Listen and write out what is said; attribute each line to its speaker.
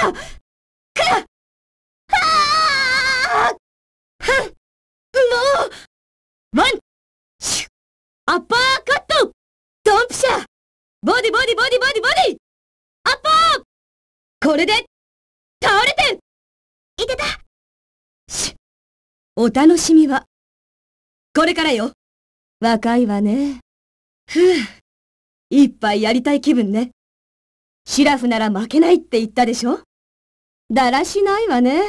Speaker 1: ワンシュアッパーカットドンピシャボディボディボディボディボディアッパーこれで倒れていてたシュお楽しみはこれからよ若いわね。ふぅ、一杯やりたい気分ね。シラフなら負けないって言ったでしょだらしないわね。